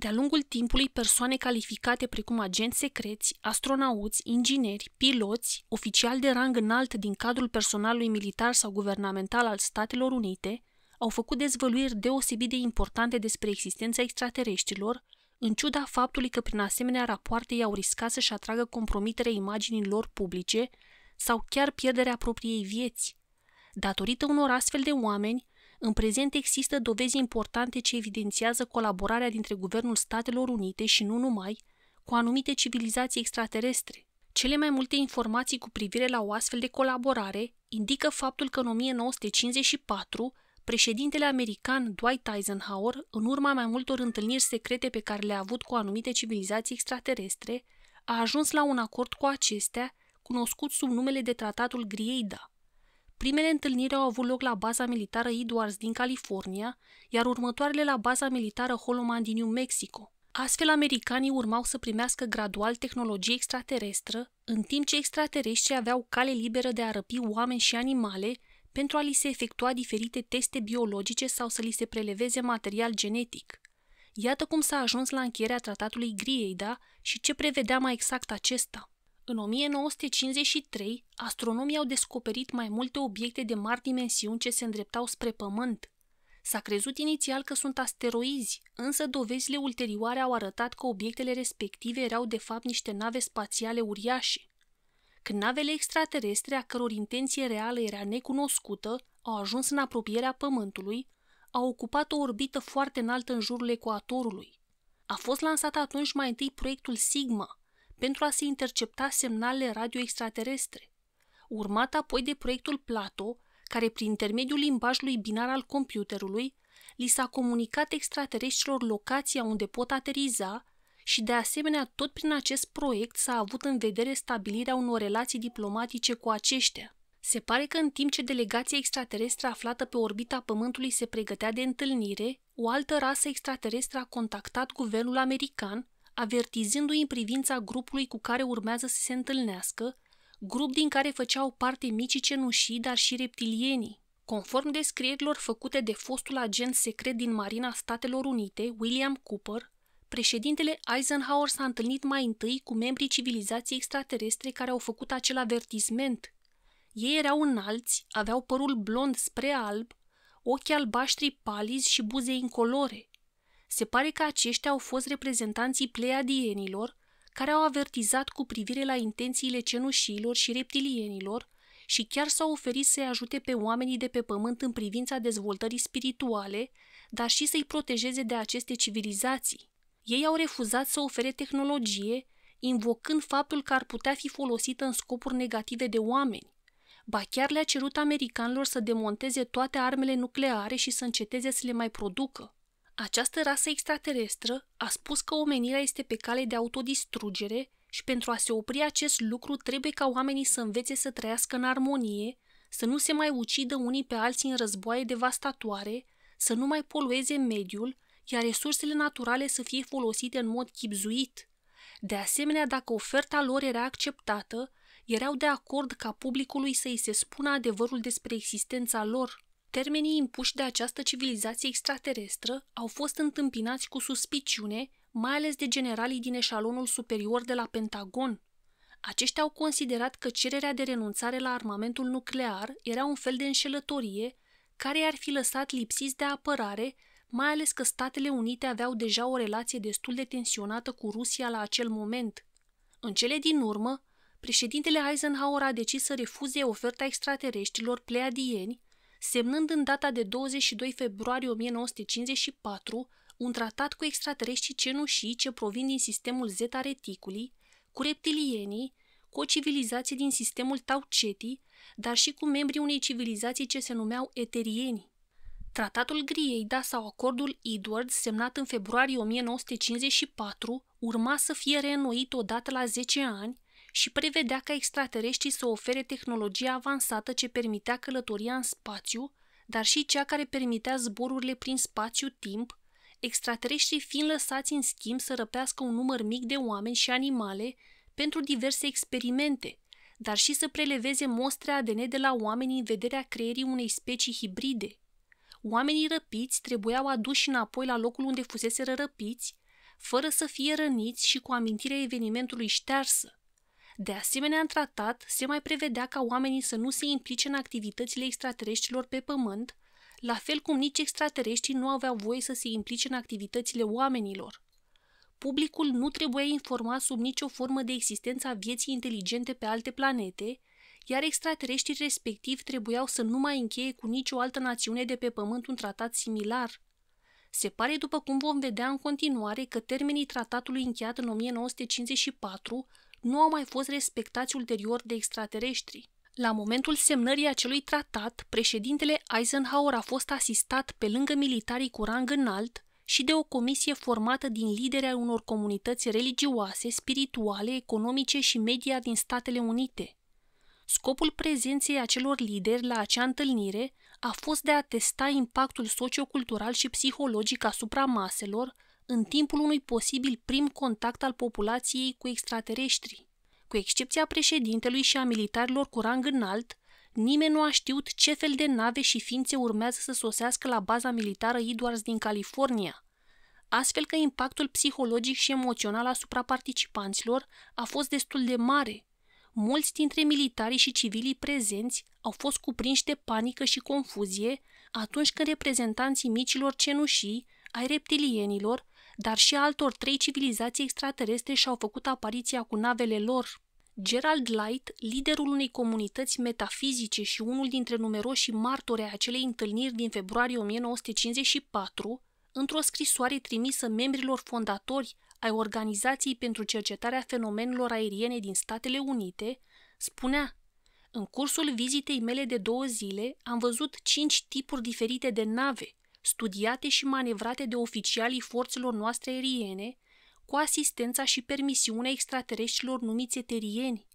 De-a lungul timpului, persoane calificate precum agenți secreți, astronauți, ingineri, piloți, oficiali de rang înalt din cadrul personalului militar sau guvernamental al Statelor Unite, au făcut dezvăluiri deosebit de importante despre existența extraterestrilor, în ciuda faptului că prin asemenea rapoarte i-au riscat să-și atragă compromiterea imaginii lor publice sau chiar pierderea propriei vieți. Datorită unor astfel de oameni, în prezent există dovezi importante ce evidențiază colaborarea dintre Guvernul Statelor Unite și nu numai, cu anumite civilizații extraterestre. Cele mai multe informații cu privire la o astfel de colaborare indică faptul că în 1954 președintele american Dwight Eisenhower, în urma mai multor întâlniri secrete pe care le-a avut cu anumite civilizații extraterestre, a ajuns la un acord cu acestea, cunoscut sub numele de Tratatul Grieida. Primele întâlniri au avut loc la baza militară Edwards din California, iar următoarele la baza militară Holoman din New Mexico. Astfel, americanii urmau să primească gradual tehnologie extraterestră, în timp ce extraterestrii aveau cale liberă de a răpi oameni și animale pentru a li se efectua diferite teste biologice sau să li se preleveze material genetic. Iată cum s-a ajuns la încheierea tratatului Grieida și ce prevedea mai exact acesta. În 1953, astronomii au descoperit mai multe obiecte de mari dimensiuni ce se îndreptau spre Pământ. S-a crezut inițial că sunt asteroizi, însă dovezile ulterioare au arătat că obiectele respective erau de fapt niște nave spațiale uriașe. Când navele extraterestre, a căror intenție reală era necunoscută, au ajuns în apropierea Pământului, au ocupat o orbită foarte înaltă în jurul ecuatorului. A fost lansat atunci mai întâi proiectul Sigma, pentru a se intercepta semnale radio extraterestre, urmat apoi de proiectul Plato, care prin intermediul limbajului binar al computerului li s-a comunicat extraterestrilor locația unde pot ateriza și de asemenea tot prin acest proiect s-a avut în vedere stabilirea unor relații diplomatice cu aceștia. Se pare că în timp ce delegația extraterestră aflată pe orbita Pământului se pregătea de întâlnire, o altă rasă extraterestră a contactat guvernul american avertizându-i în privința grupului cu care urmează să se întâlnească, grup din care făceau parte micii cenușii, dar și reptilienii. Conform descrierilor făcute de fostul agent secret din Marina Statelor Unite, William Cooper, președintele Eisenhower s-a întâlnit mai întâi cu membrii civilizației extraterestre care au făcut acel avertisment. Ei erau înalți, aveau părul blond spre alb, ochi albaștri palizi și buze incolore se pare că aceștia au fost reprezentanții pleiadienilor, care au avertizat cu privire la intențiile cenușiilor și reptilienilor și chiar s-au oferit să-i ajute pe oamenii de pe pământ în privința dezvoltării spirituale, dar și să-i protejeze de aceste civilizații. Ei au refuzat să ofere tehnologie, invocând faptul că ar putea fi folosită în scopuri negative de oameni. Ba chiar le-a cerut americanilor să demonteze toate armele nucleare și să înceteze să le mai producă. Această rasă extraterestră a spus că omenirea este pe cale de autodistrugere și pentru a se opri acest lucru trebuie ca oamenii să învețe să trăiască în armonie, să nu se mai ucidă unii pe alții în războaie devastatoare, să nu mai polueze mediul, iar resursele naturale să fie folosite în mod chipzuit. De asemenea, dacă oferta lor era acceptată, erau de acord ca publicului să îi se spună adevărul despre existența lor – Termenii impuși de această civilizație extraterestră au fost întâmpinați cu suspiciune, mai ales de generalii din eșalonul superior de la Pentagon. Aceștia au considerat că cererea de renunțare la armamentul nuclear era un fel de înșelătorie care i-ar fi lăsat lipsiți de apărare, mai ales că Statele Unite aveau deja o relație destul de tensionată cu Rusia la acel moment. În cele din urmă, președintele Eisenhower a decis să refuze oferta extraterestrilor pleadieni semnând în data de 22 februarie 1954 un tratat cu extraterestrii cenușii ce provin din sistemul Zeta Reticuli, cu reptilienii, cu o civilizație din sistemul Tau Ceti, dar și cu membrii unei civilizații ce se numeau eterieni. Tratatul Grieida sau acordul Edwards, semnat în februarie 1954, urma să fie reînnoit odată la 10 ani, și prevedea ca extraterestrii să ofere tehnologia avansată ce permitea călătoria în spațiu, dar și cea care permitea zborurile prin spațiu-timp, extraterestrii fiind lăsați în schimb să răpească un număr mic de oameni și animale pentru diverse experimente, dar și să preleveze mostre ADN de la oameni în vederea creierii unei specii hibride. Oamenii răpiți trebuiau aduși înapoi la locul unde fuseseră răpiți, fără să fie răniți și cu amintirea evenimentului ștearsă. De asemenea, în tratat se mai prevedea ca oamenii să nu se implice în activitățile extraterestrilor pe pământ, la fel cum nici extraterestrii nu aveau voie să se implice în activitățile oamenilor. Publicul nu trebuia informat sub nicio formă de existența vieții inteligente pe alte planete, iar extraterestrii respectiv trebuiau să nu mai încheie cu nicio altă națiune de pe pământ un tratat similar. Se pare, după cum vom vedea în continuare, că termenii tratatului încheiat în 1954 nu au mai fost respectați ulterior de extraterestri. La momentul semnării acelui tratat, președintele Eisenhower a fost asistat pe lângă militarii cu rang înalt și de o comisie formată din lideri ai unor comunități religioase, spirituale, economice și media din Statele Unite. Scopul prezenței acelor lideri la acea întâlnire a fost de a testa impactul sociocultural și psihologic asupra maselor în timpul unui posibil prim contact al populației cu extraterestri. Cu excepția președintelui și a militarilor cu rang înalt, nimeni nu a știut ce fel de nave și ființe urmează să sosească la baza militară Edwards din California. Astfel că impactul psihologic și emoțional asupra participanților a fost destul de mare. Mulți dintre militarii și civilii prezenți au fost cuprinși de panică și confuzie atunci când reprezentanții micilor cenușii ai reptilienilor dar și altor trei civilizații extraterestre și-au făcut apariția cu navele lor. Gerald Light, liderul unei comunități metafizice și unul dintre numeroșii martori ai acelei întâlniri din februarie 1954, într-o scrisoare trimisă membrilor fondatori ai Organizației pentru Cercetarea Fenomenelor Aeriene din Statele Unite, spunea în cursul vizitei mele de două zile am văzut cinci tipuri diferite de nave, studiate și manevrate de oficialii forțelor noastre aeriene, cu asistența și permisiunea extraterestrilor numiți eterieni.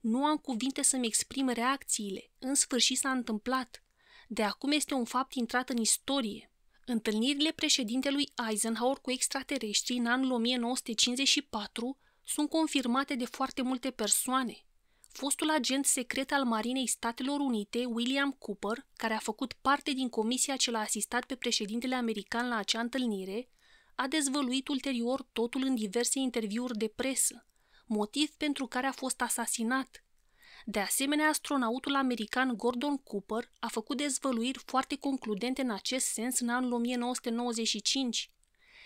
Nu am cuvinte să-mi exprim reacțiile. În sfârșit s-a întâmplat. De acum este un fapt intrat în istorie. Întâlnirile președintelui Eisenhower cu extraterestrii în anul 1954 sunt confirmate de foarte multe persoane fostul agent secret al Marinei Statelor Unite, William Cooper, care a făcut parte din comisia ce l-a asistat pe președintele american la acea întâlnire, a dezvăluit ulterior totul în diverse interviuri de presă, motiv pentru care a fost asasinat. De asemenea, astronautul american Gordon Cooper a făcut dezvăluiri foarte concludente în acest sens în anul 1995.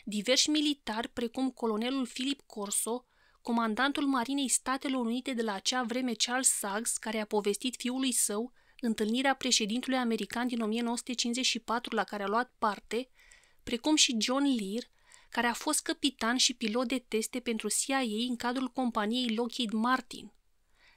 Diversi militari, precum colonelul Philip Corso, comandantul Marinei Statelor Unite de la acea vreme Charles Suggs, care a povestit fiului său întâlnirea președintului american din 1954 la care a luat parte, precum și John Lear, care a fost capitan și pilot de teste pentru CIA în cadrul companiei Lockheed Martin.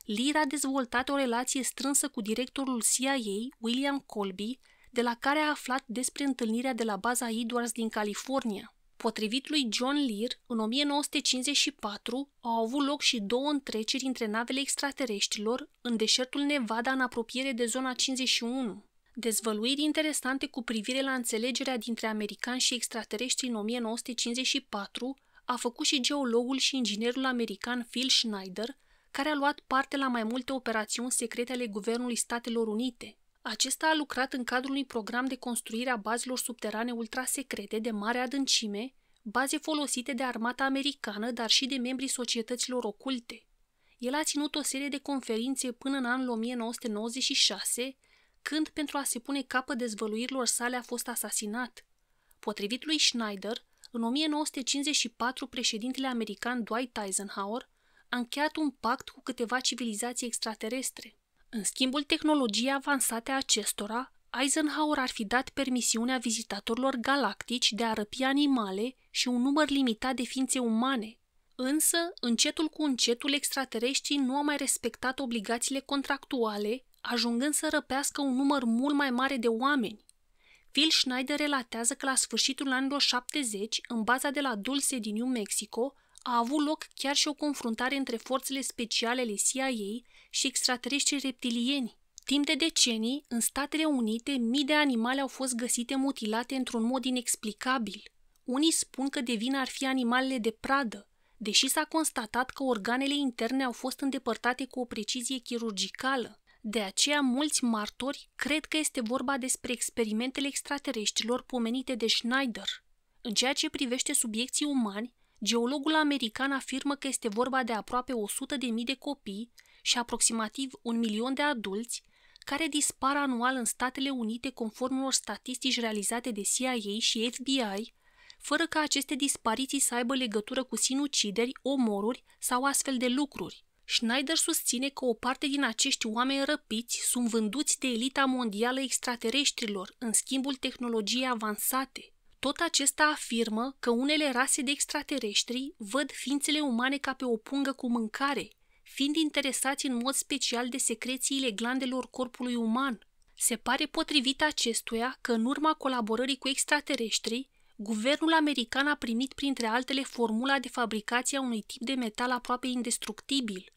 Lear a dezvoltat o relație strânsă cu directorul CIA, William Colby, de la care a aflat despre întâlnirea de la baza Edwards din California – Potrivit lui John Lear, în 1954 au avut loc și două întreceri între navele extraterestrilor în deșertul Nevada în apropiere de zona 51. Dezvăluiri interesante cu privire la înțelegerea dintre americani și extraterestri în 1954 a făcut și geologul și inginerul american Phil Schneider, care a luat parte la mai multe operațiuni secrete ale Guvernului Statelor Unite – acesta a lucrat în cadrul unui program de construire a bazelor subterane ultrasecrete de mare adâncime, baze folosite de armata americană, dar și de membrii societăților oculte. El a ținut o serie de conferințe până în anul 1996, când, pentru a se pune capăt dezvăluirilor sale, a fost asasinat. Potrivit lui Schneider, în 1954 președintele american Dwight Eisenhower a încheiat un pact cu câteva civilizații extraterestre. În schimbul tehnologiei avansate a acestora, Eisenhower ar fi dat permisiunea vizitatorilor galactici de a răpi animale și un număr limitat de ființe umane. Însă, încetul cu încetul, extraterestrii nu au mai respectat obligațiile contractuale, ajungând să răpească un număr mult mai mare de oameni. Phil Schneider relatează că la sfârșitul anilor 70, în baza de la Dulce din New Mexico, a avut loc chiar și o confruntare între forțele speciale ale CIA și extraterestri reptilieni. Timp de decenii, în Statele Unite, mii de animale au fost găsite mutilate într-un mod inexplicabil. Unii spun că de vină ar fi animalele de pradă, deși s-a constatat că organele interne au fost îndepărtate cu o precizie chirurgicală. De aceea, mulți martori cred că este vorba despre experimentele extraterestrilor pomenite de Schneider. În ceea ce privește subiecții umani, geologul american afirmă că este vorba de aproape 100.000 de copii și aproximativ un milion de adulți care dispar anual în Statele Unite conform unor statistici realizate de CIA și FBI, fără ca aceste dispariții să aibă legătură cu sinucideri, omoruri sau astfel de lucruri. Schneider susține că o parte din acești oameni răpiți sunt vânduți de elita mondială extraterestrilor în schimbul tehnologiei avansate. Tot acesta afirmă că unele rase de extraterestri văd ființele umane ca pe o pungă cu mâncare fiind interesați în mod special de secrețiile glandelor corpului uman. Se pare potrivit acestuia că în urma colaborării cu extraterestrii, guvernul american a primit printre altele formula de fabricație a unui tip de metal aproape indestructibil.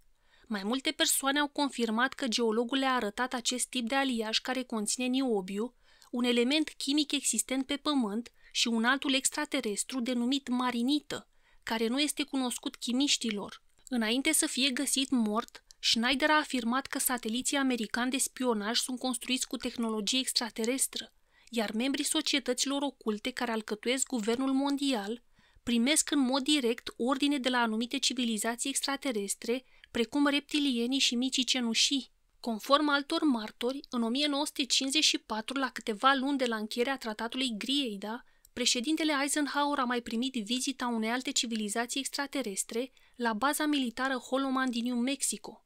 Mai multe persoane au confirmat că geologul le-a arătat acest tip de aliaj care conține niobiu, un element chimic existent pe Pământ și un altul extraterestru denumit marinită, care nu este cunoscut chimiștilor. Înainte să fie găsit mort, Schneider a afirmat că sateliții americani de spionaj sunt construiți cu tehnologie extraterestră, iar membrii societăților oculte care alcătuiesc guvernul mondial primesc în mod direct ordine de la anumite civilizații extraterestre, precum reptilienii și micii cenușii. Conform altor martori, în 1954, la câteva luni de la încheierea tratatului Grieida, președintele Eisenhower a mai primit vizita unei alte civilizații extraterestre, la baza militară Holoman din New Mexico.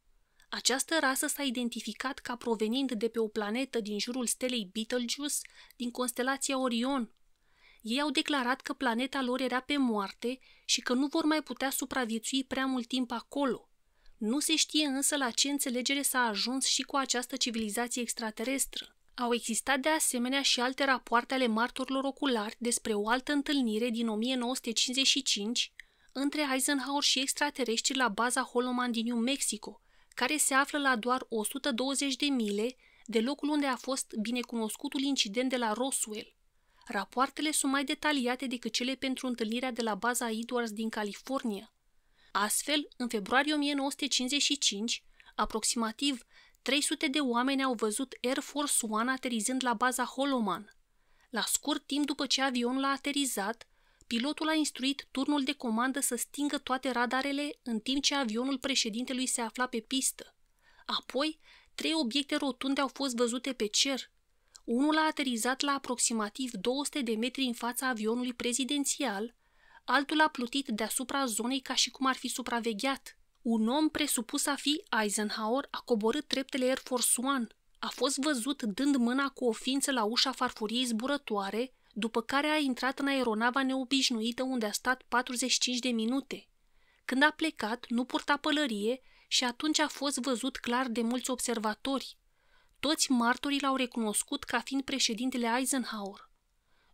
Această rasă s-a identificat ca provenind de pe o planetă din jurul stelei Betelgeuse din constelația Orion. Ei au declarat că planeta lor era pe moarte și că nu vor mai putea supraviețui prea mult timp acolo. Nu se știe însă la ce înțelegere s-a ajuns și cu această civilizație extraterestră. Au existat de asemenea și alte rapoarte ale martorilor oculari despre o altă întâlnire din 1955 între Eisenhower și extraterestri la baza Holoman din New Mexico, care se află la doar 120 de mile de locul unde a fost binecunoscutul incident de la Roswell. Rapoartele sunt mai detaliate decât cele pentru întâlnirea de la baza Edwards din California. Astfel, în februarie 1955, aproximativ 300 de oameni au văzut Air Force One aterizând la baza Holoman. La scurt timp după ce avionul a aterizat, Pilotul a instruit turnul de comandă să stingă toate radarele în timp ce avionul președintelui se afla pe pistă. Apoi, trei obiecte rotunde au fost văzute pe cer. Unul a aterizat la aproximativ 200 de metri în fața avionului prezidențial, altul a plutit deasupra zonei ca și cum ar fi supravegheat. Un om presupus a fi Eisenhower a coborât treptele Air Force One, a fost văzut dând mâna cu o ființă la ușa farfuriei zburătoare, după care a intrat în aeronava neobișnuită unde a stat 45 de minute. Când a plecat, nu purta pălărie și atunci a fost văzut clar de mulți observatori. Toți martorii l-au recunoscut ca fiind președintele Eisenhower.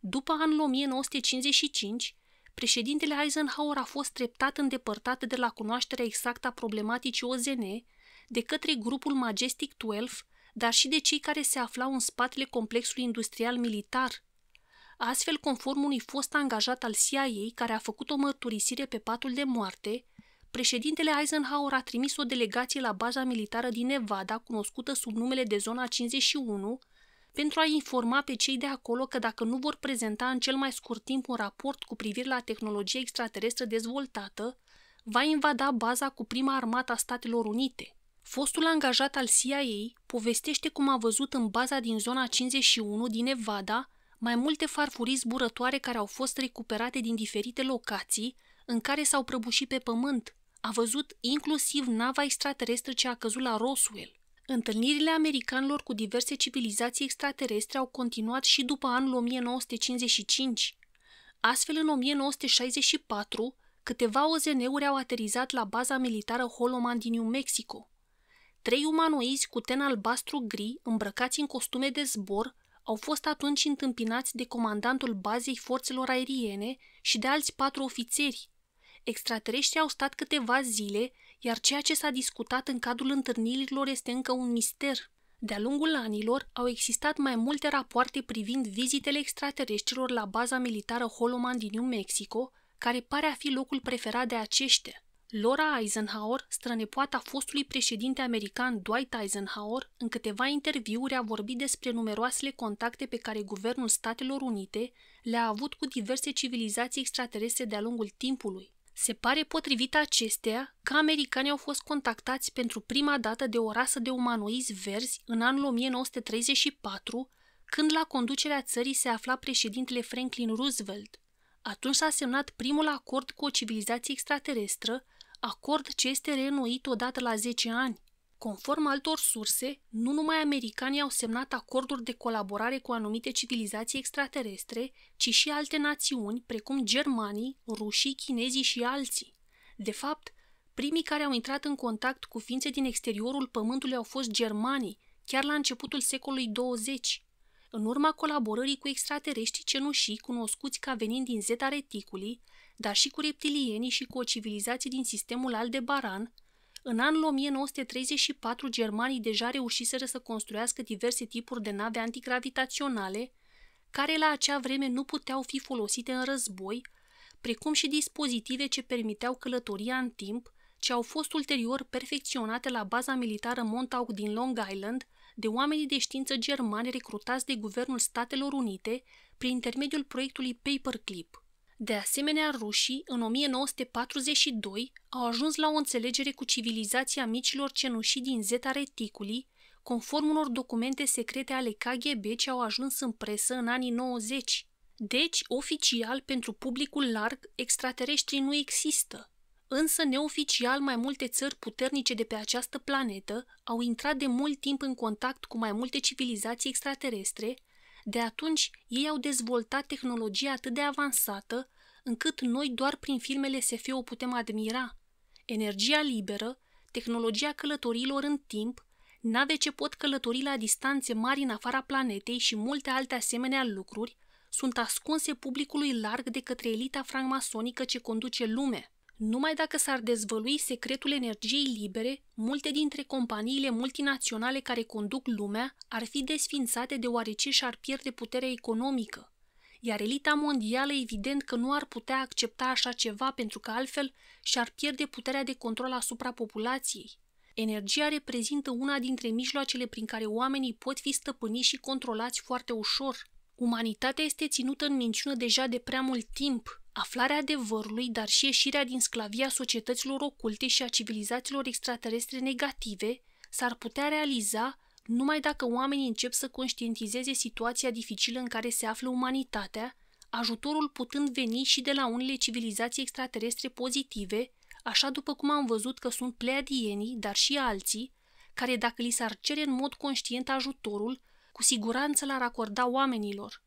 După anul 1955, președintele Eisenhower a fost treptat îndepărtat de la cunoașterea exactă a problematicii OZN de către grupul Majestic 12, dar și de cei care se aflau în spatele complexului industrial militar – Astfel, conform unui fost angajat al CIA care a făcut o mărturisire pe patul de moarte, președintele Eisenhower a trimis o delegație la baza militară din Nevada, cunoscută sub numele de Zona 51, pentru a informa pe cei de acolo că dacă nu vor prezenta în cel mai scurt timp un raport cu privire la tehnologia extraterestră dezvoltată, va invada baza cu prima armată a Statelor Unite. Fostul angajat al CIA povestește cum a văzut în baza din zona 51 din Nevada mai multe farfurii zburătoare care au fost recuperate din diferite locații, în care s-au prăbușit pe pământ. A văzut inclusiv nava extraterestră ce a căzut la Roswell. Întâlnirile americanilor cu diverse civilizații extraterestre au continuat și după anul 1955. Astfel, în 1964, câteva OZN-uri au aterizat la baza militară Holoman din New Mexico. Trei umanoizi cu ten albastru-gri, îmbrăcați în costume de zbor, au fost atunci întâmpinați de comandantul bazei forțelor aeriene și de alți patru ofițeri. Extraterestrii au stat câteva zile, iar ceea ce s-a discutat în cadrul întâlnirilor este încă un mister. De-a lungul anilor au existat mai multe rapoarte privind vizitele extraterestrilor la baza militară Holoman din New Mexico, care pare a fi locul preferat de aceștia. Laura Eisenhower, strănepoata fostului președinte american Dwight Eisenhower, în câteva interviuri a vorbit despre numeroasele contacte pe care Guvernul Statelor Unite le-a avut cu diverse civilizații extraterestre de-a lungul timpului. Se pare potrivit acestea că americanii au fost contactați pentru prima dată de o rasă de umanoizi verzi în anul 1934, când la conducerea țării se afla președintele Franklin Roosevelt. Atunci s-a semnat primul acord cu o civilizație extraterestră, acord ce este reînnoit odată la 10 ani. Conform altor surse, nu numai americanii au semnat acorduri de colaborare cu anumite civilizații extraterestre, ci și alte națiuni, precum germanii, rușii, chinezii și alții. De fapt, primii care au intrat în contact cu ființe din exteriorul pământului au fost germanii, chiar la începutul secolului 20. În urma colaborării cu extraterestri cenușii cunoscuți ca venind din zeta reticulii, dar și cu reptilienii și cu o civilizație din sistemul Aldebaran, în anul 1934 germanii deja reușiseră să construiască diverse tipuri de nave antigravitaționale, care la acea vreme nu puteau fi folosite în război, precum și dispozitive ce permiteau călătoria în timp, ce au fost ulterior perfecționate la baza militară Montauk din Long Island de oamenii de știință germani recrutați de Guvernul Statelor Unite prin intermediul proiectului Paperclip – de asemenea, rușii, în 1942, au ajuns la o înțelegere cu civilizația micilor cenușii din Zeta Reticuli, conform unor documente secrete ale KGB ce au ajuns în presă în anii 90. Deci, oficial, pentru publicul larg, extraterestrii nu există. Însă, neoficial, mai multe țări puternice de pe această planetă au intrat de mult timp în contact cu mai multe civilizații extraterestre, de atunci, ei au dezvoltat tehnologia atât de avansată, încât noi doar prin filmele SF o putem admira. Energia liberă, tehnologia călătorilor în timp, nave ce pot călători la distanțe mari în afara planetei și multe alte asemenea lucruri sunt ascunse publicului larg de către elita francmasonică ce conduce lumea. Numai dacă s-ar dezvălui secretul energiei libere, multe dintre companiile multinaționale care conduc lumea ar fi desfințate deoarece și-ar pierde puterea economică. Iar elita mondială evident că nu ar putea accepta așa ceva pentru că altfel și-ar pierde puterea de control asupra populației. Energia reprezintă una dintre mijloacele prin care oamenii pot fi stăpâniți și controlați foarte ușor. Umanitatea este ținută în minciună deja de prea mult timp, Aflarea adevărului, dar și ieșirea din sclavia societăților oculte și a civilizațiilor extraterestre negative s-ar putea realiza numai dacă oamenii încep să conștientizeze situația dificilă în care se află umanitatea, ajutorul putând veni și de la unele civilizații extraterestre pozitive, așa după cum am văzut că sunt pleadienii, dar și alții, care dacă li s-ar cere în mod conștient ajutorul, cu siguranță l-ar acorda oamenilor.